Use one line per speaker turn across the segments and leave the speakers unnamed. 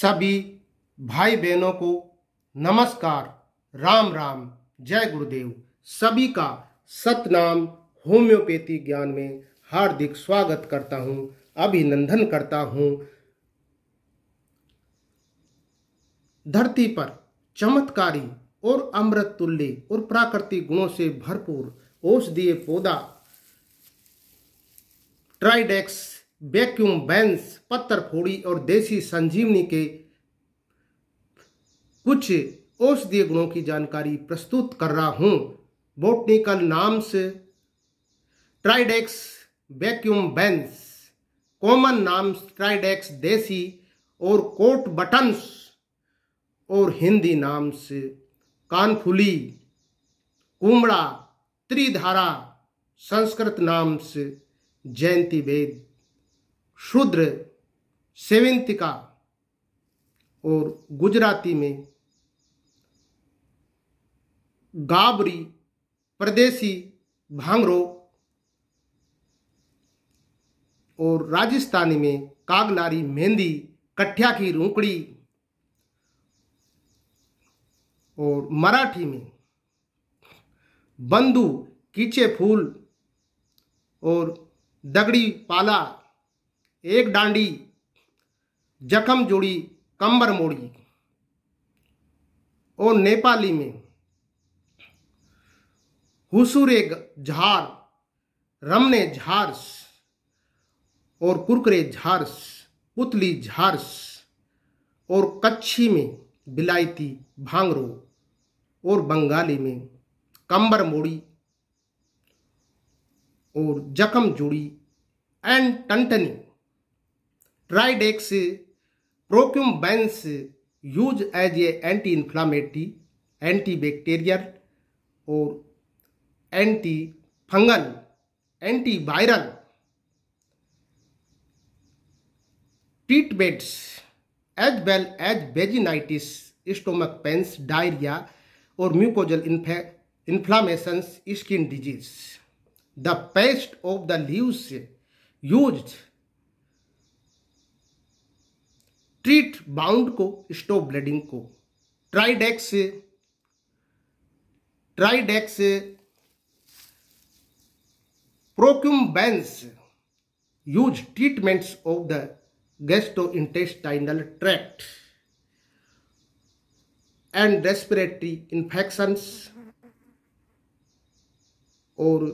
सभी भाई बहनों को नमस्कार राम राम जय गुरुदेव सभी का सतनाम होम्योपैथी ज्ञान में हार्दिक स्वागत करता हूँ अभिनंदन करता हूँ धरती पर चमत्कारी और अमृत तुल्य और प्राकृतिक गुणों से भरपूर औषधीय पौधा ट्राइडेक्स वैक्यूम बैंस पत्थर फोड़ी और देसी संजीवनी के कुछ औषधीय गुणों की जानकारी प्रस्तुत कर रहा हूं botanical names Tridax procumbens common names Tridax देसी और कोट बटन्स और हिंदी नाम्स कानफुली कुमड़ा त्रिधारा संस्कृत नाम्स जयंती वेद शूद्र सेवंतिका और गुजराती में गाबरी प्रदेशी भांगरो और राजस्थानी में कागलारी मेहंदी कट्ठिया की रोकड़ी और मराठी में बंदू कीचे फूल और दगड़ी पाला एक डांडी जखम जुड़ी कंबर मोड़ी और नेपाली में हुसुरे झार रमने झारस और कुरकरे झारस पुतली झारस और कच्छी में बिलायती भांगरो और बंगाली में कंबर मोड़ी और जखम जुड़ी एंड टंटनी Tridax procumbens use as a anti inflammatory anti bacterial और anti fungal antiviral treatments as well as vaginitis stomach pains diarrhoea और mucosal inflammation skin disease the paste of the leaves used treat wound को stop bleeding को Tridax से Tridax procumbens use treatments of the gastro intestinal tract and respiratory infections और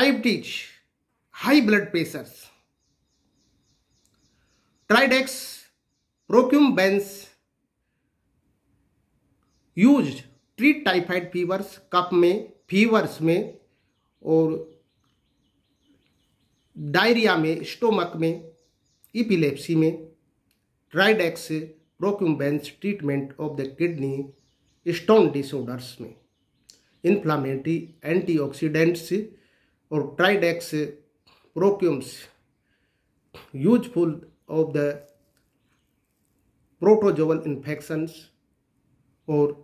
diabetes high blood pressures Tridax procumbens use treat typhoid fevers cup में fevers में और diarrhoea में stomach में epilepsy में Tridax procumbens treatment of the kidney stone disorders में inflammatory antioxidants और Tridax procumbens useful of the protozoal infections or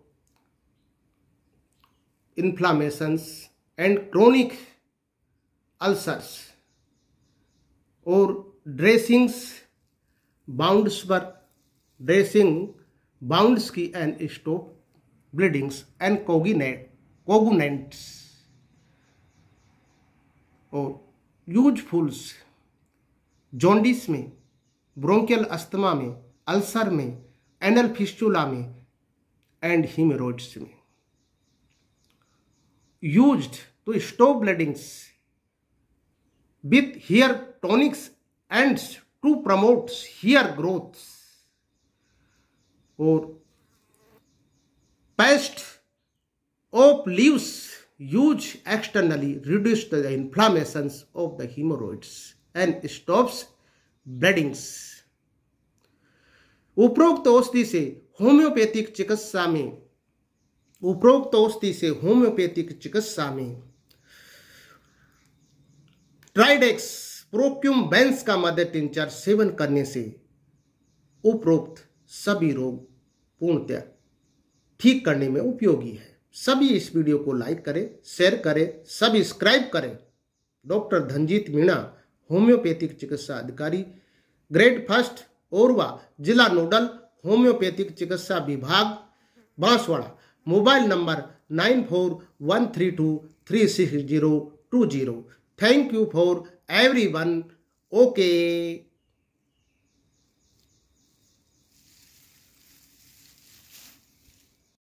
inflammations and chronic ulcers or dressings bounds were dressing bounds की and stop bleedings and cognate cognants और usefuls jaundice में bronchial asthma में ulcer में anal fistula में and haemorrhoids में used to stop bleedings with hair tonics and to promote hair growth और paste of leaves use externally reduce the inflammation of the haemorrhoids and stops bleedings उपरोक्त औषधि से homeopathic चिकित्सा में उपरोक्त औषधि से होम्योपैथिक चिकित्सा में ट्राइडेक्स प्रोक्यूम बेंस का तीन टिंचर सेवन करने से उपरोक्त सभी रोग पूर्णतया ठीक करने में उपयोगी है सभी इस वीडियो को लाइक करें शेयर करें सब्सक्राइब करें डॉक्टर धनजीत मीणा होम्योपैथिक चिकित्सा अधिकारी ग्रेड फर्स्ट ओरवा जिला नोडल होम्योपैथिक चिकित्सा विभाग Banswara mobile number nine four one three two three six zero two zero thank you for everyone okay